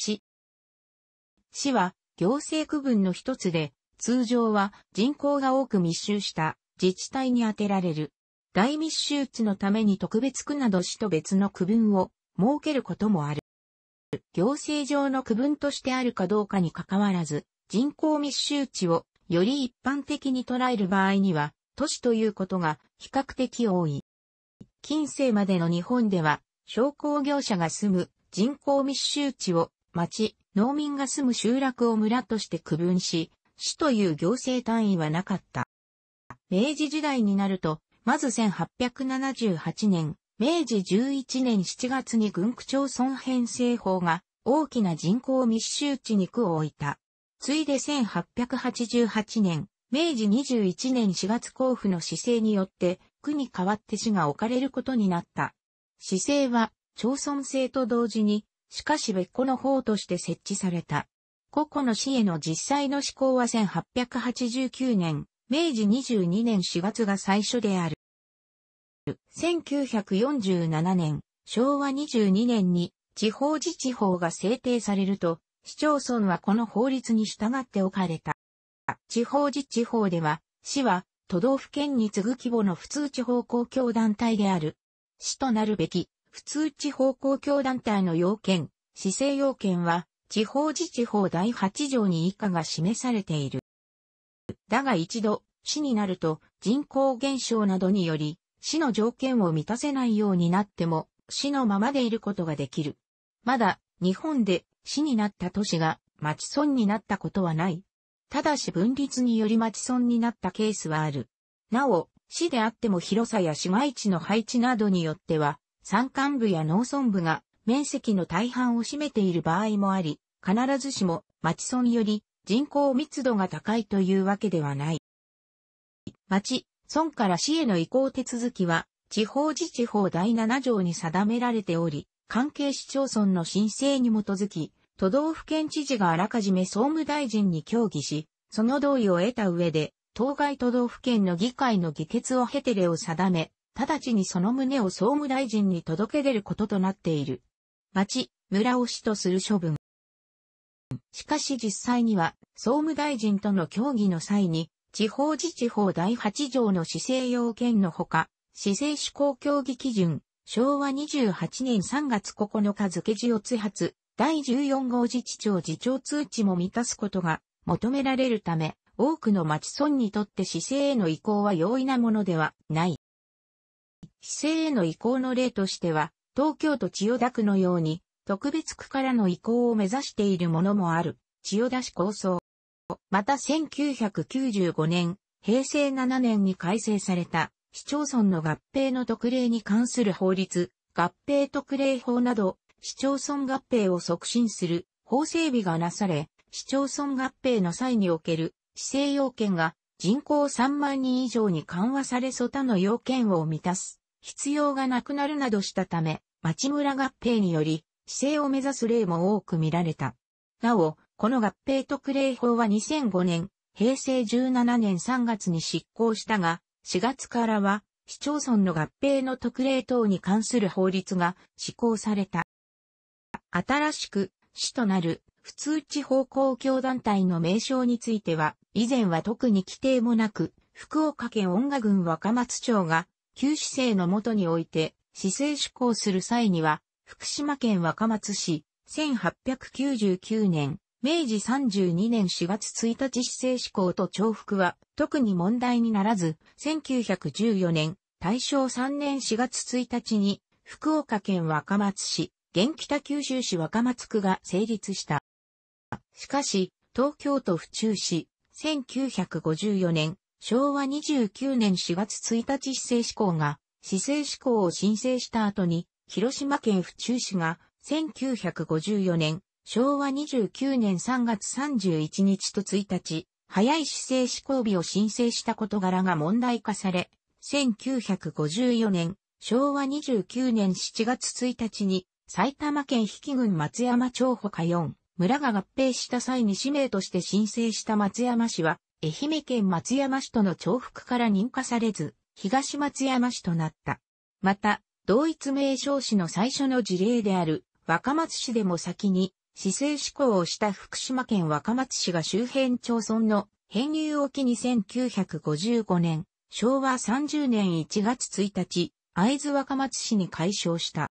市。市は行政区分の一つで、通常は人口が多く密集した自治体に充てられる。大密集地のために特別区など市と別の区分を設けることもある。行政上の区分としてあるかどうかにかかわらず、人口密集地をより一般的に捉える場合には、都市ということが比較的多い。近世までの日本では、商工業者が住む人口密集地を町、農民が住む集落を村として区分し、市という行政単位はなかった。明治時代になると、まず1878年、明治11年7月に軍区町村編成法が大きな人口密集地に区を置いた。ついで1888年、明治21年4月交付の市政によって区に代わって市が置かれることになった。市政は町村制と同時にしかし別個の方として設置された。個々の市への実際の施行は1889年、明治22年4月が最初である。1947年、昭和22年に地方自治法が制定されると、市町村はこの法律に従って置かれた。地方自治法では、市は都道府県に次ぐ規模の普通地方公共団体である。市となるべき普通地方公共団体の要件、市政要件は、地方自治法第8条に以下が示されている。だが一度、市になると、人口減少などにより、市の条件を満たせないようになっても、市のままでいることができる。まだ、日本で市になった都市が町村になったことはない。ただし分立により町村になったケースはある。なお、市であっても広さや市街地の配置などによっては、山間部や農村部が面積の大半を占めている場合もあり、必ずしも町村より人口密度が高いというわけではない。町、村から市への移行手続きは、地方自治法第7条に定められており、関係市町村の申請に基づき、都道府県知事があらかじめ総務大臣に協議し、その同意を得た上で、当該都道府県の議会の議決を経てれを定め、直ちにその旨を総務大臣に届け出ることとなっている。町、村を市とする処分。しかし実際には、総務大臣との協議の際に、地方自治法第8条の施政要件のほか、施政施行協議基準、昭和28年3月9日付事を追発、第14号自治庁次長通知も満たすことが求められるため、多くの町村にとって市政への移行は容易なものではない。市政への移行の例としては、東京都千代田区のように、特別区からの移行を目指しているものもある、千代田市構想。また1995年、平成7年に改正された、市町村の合併の特例に関する法律、合併特例法など、市町村合併を促進する法整備がなされ、市町村合併の際における市政要件が人口3万人以上に緩和されそ他の要件を満たす。必要がなくなるなどしたため、町村合併により、市政を目指す例も多く見られた。なお、この合併特例法は2005年、平成17年3月に執行したが、4月からは、市町村の合併の特例等に関する法律が施行された。新しく、市となる普通地方公共団体の名称については、以前は特に規定もなく、福岡県音楽郡若松町が旧市政のもとにおいて、市政施行する際には、福島県若松市、1899年、明治32年4月1日市政施行と重複は特に問題にならず、1914年、大正3年4月1日に、福岡県若松市、現北九州市若松区が成立した。しかし、東京都府中市、1954年、昭和29年4月1日市政施行が、市政施行を申請した後に、広島県府中市が、1954年、昭和29年3月31日と1日、早い市政施行日を申請した事柄が問題化され、1954年、昭和29年7月1日に、埼玉県比企郡松山町保下4、村が合併した際に氏名として申請した松山市は、愛媛県松山市との重複から認可されず、東松山市となった。また、同一名称市の最初の事例である若松市でも先に、市政施行をした福島県若松市が周辺町村の編入を機に1955年、昭和30年1月1日、会津若松市に解消した。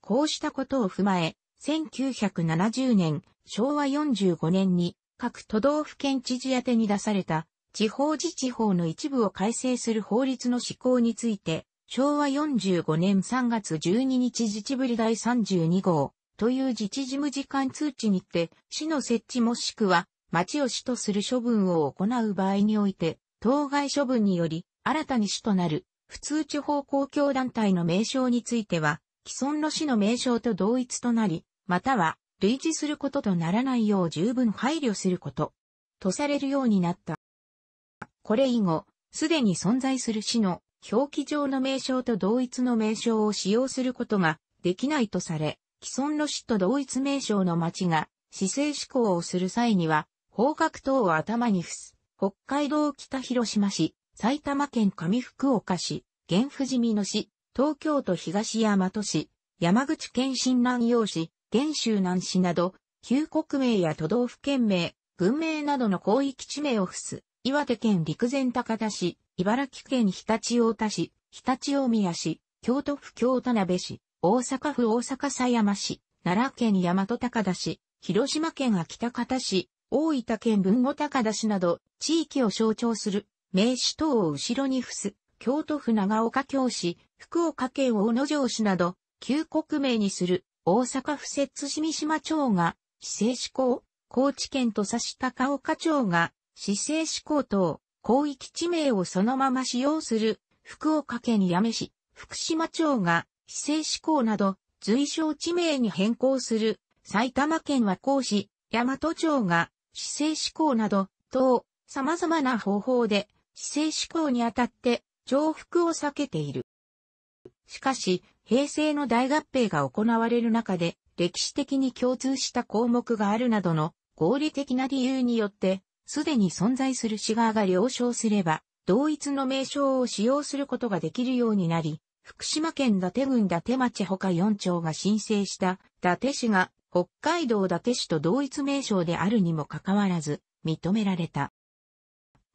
こうしたことを踏まえ、1970年、昭和45年に各都道府県知事宛てに出された地方自治法の一部を改正する法律の施行について、昭和45年3月12日自治ぶり第32号という自治事務次官通知にて、市の設置もしくは町を市とする処分を行う場合において、当該処分により新たに市となる普通地方公共団体の名称については、既存の市の名称と同一となり、または類似することとならないよう十分配慮すること、とされるようになった。これ以後、すでに存在する市の表記上の名称と同一の名称を使用することができないとされ、既存の市と同一名称の町が市政施行をする際には、方角等を頭に伏す、北海道北広島市、埼玉県上福岡市、玄富士見野市、東京都東大和市、山口県新南陽市、原州南市など、旧国名や都道府県名、文名などの広域地名を付す、岩手県陸前高田市、茨城県日立大田市、日立大宮市、京都府京田辺市、大阪府大阪狭山市、奈良県大和高田市、広島県秋田方市、大分県豊後高田市など、地域を象徴する、名詞等を後ろに付す、京都府長岡京市、福岡県大野城市など、旧国名にする、大阪府摂津市三島町が、市政志向、高知県土佐市高岡町が、市政志向等、広域地名をそのまま使用する、福岡県八女市、福島町が、市政志向など、随所地名に変更する、埼玉県和光市、大和町が、市政志向など、等、様々な方法で、市政志向にあたって、重複を避けている。しかし、平成の大合併が行われる中で、歴史的に共通した項目があるなどの合理的な理由によって、すでに存在する市側が了承すれば、同一の名称を使用することができるようになり、福島県伊達郡伊達町ほか4町が申請した伊達市が北海道伊達市と同一名称であるにもかかわらず認められた。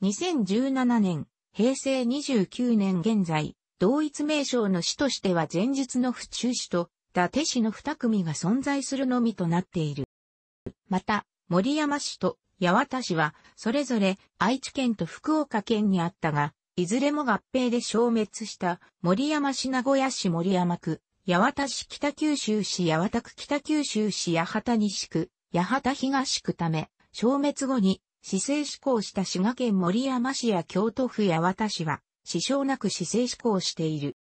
2017年、平成29年現在、同一名称の市としては前述の府中市と伊達市の二組が存在するのみとなっている。また、森山市と八幡市は、それぞれ愛知県と福岡県にあったが、いずれも合併で消滅した森山市名古屋市森山区、八幡市北九州市八幡区北九州市八幡西区、八幡東区ため、消滅後に市政施行した滋賀県森山市や京都府八幡市は、支障なく姿勢施行している。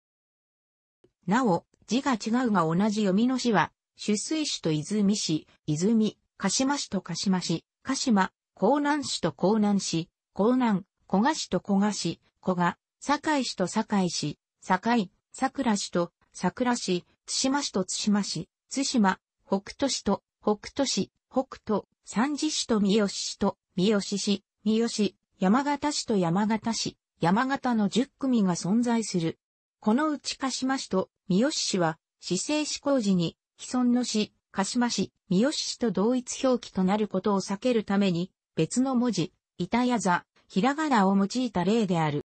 なお、字が違うが同じ読みの詩は、出水市と泉市、泉、鹿島市と鹿島市、鹿島、江南市と江南市、江南、古賀市と古賀市、古賀、堺市と堺市、堺、桜市と桜市、津島市と津島市、津島、北斗市と北斗市、北斗、三次市と三好市と三好市、三好、山形市と山形市、山形の10組が存在する。このうち鹿島市と三好市は、市政施行時に、既存の市、鹿島市、三好市と同一表記となることを避けるために、別の文字、板や座、ひらがなを用いた例である。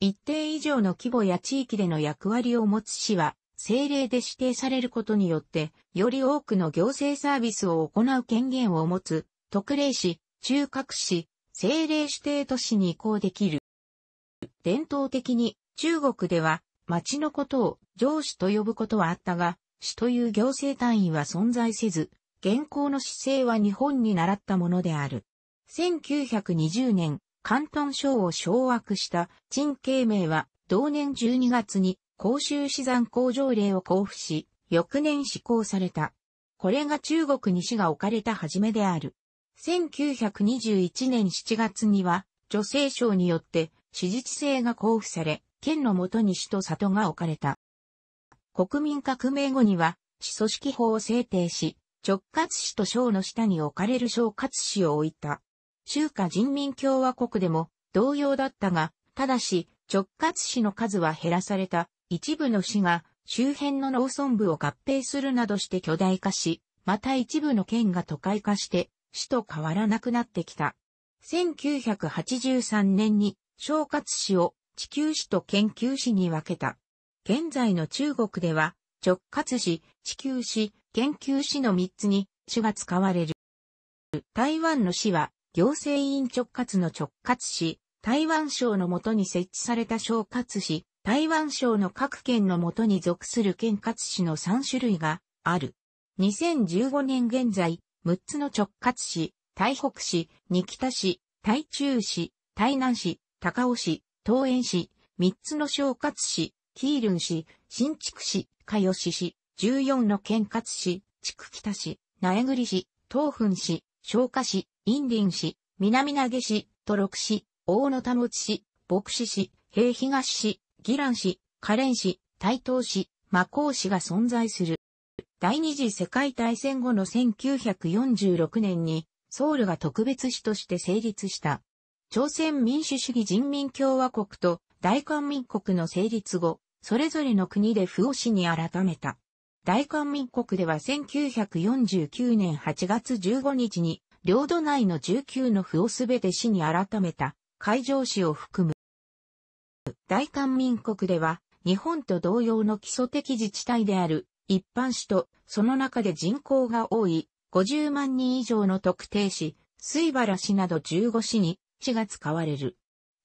一定以上の規模や地域での役割を持つ市は、政令で指定されることによって、より多くの行政サービスを行う権限を持つ、特例市、中核市、政令指定都市に移行できる。伝統的に中国では町のことを上司と呼ぶことはあったが、市という行政単位は存在せず、現行の姿勢は日本に習ったものである。1920年、関東省を掌握した陳慶明は、同年12月に甲州資産工場令を交付し、翌年施行された。これが中国に市が置かれた初めである。1921年7月には、女性省によって手実制が交付され、県のもとに市と里が置かれた。国民革命後には、市組織法を制定し、直轄市と省の下に置かれる省轄市を置いた。中華人民共和国でも同様だったが、ただし、直轄市の数は減らされた。一部の市が周辺の農村部を合併するなどして巨大化し、また一部の県が都会化して、市と変わらなくなってきた。1983年に小活史を地球史と研究史に分けた。現在の中国では、直轄史、地球史、研究史の3つに、史が使われる。台湾の市は、行政院直轄の直轄市、台湾省のもとに設置された小轄市、台湾省の各県のもとに属する県轄史の3種類がある。2015年現在、6つの直轄市、台北市、仁北市、台中市、台南市、高尾市、東園市、三つの小葛市、キールン市、新築市、ヨシ市、十四の県葛市、地区北市、苗栗市、東墳市、昭和市、陰林市、南投市、都六市、大野田持市、牧師市、平東市、ラ蘭市、カレン市、台東市、魔甲市が存在する。第二次世界大戦後の1946年に、ソウルが特別市として成立した。朝鮮民主主義人民共和国と大韓民国の成立後、それぞれの国で不を市に改めた。大韓民国では1949年8月15日に、領土内の19の府をすべて市に改めた、海上市を含む。大韓民国では、日本と同様の基礎的自治体である、一般市と、その中で人口が多い、50万人以上の特定市、水原市など15市に、地が使われる。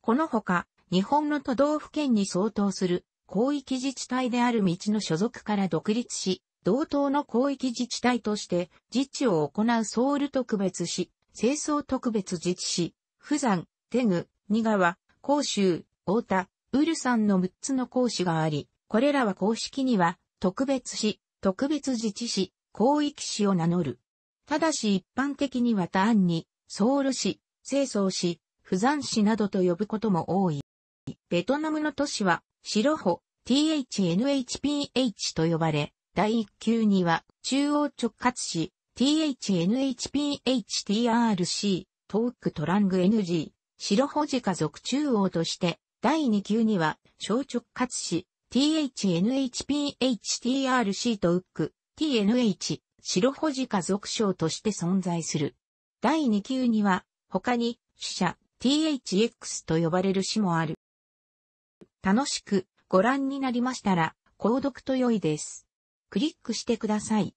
このほか、日本の都道府県に相当する広域自治体である道の所属から独立し、同等の広域自治体として自治を行うソウル特別市、清掃特別自治市、富山、テグ、仁川、広州、大田、ウルサンの6つの講師があり、これらは公式には特別市、特別自治市、広域市を名乗る。ただし一般的には単に、ソウル市、清掃市、不山市などと呼ぶことも多い。ベトナムの都市は、白穂、THNHPH と呼ばれ、第1級には、中央直轄市、THNHPHTRC、トックトラング NG、白穂地家族中央として、第2級には、小直轄市、THNHPHTRC とウック、TNH、白穂持家族省として存在する。第2級には、他に、死者、THX と呼ばれる詩もある。楽しくご覧になりましたら、購読と良いです。クリックしてください。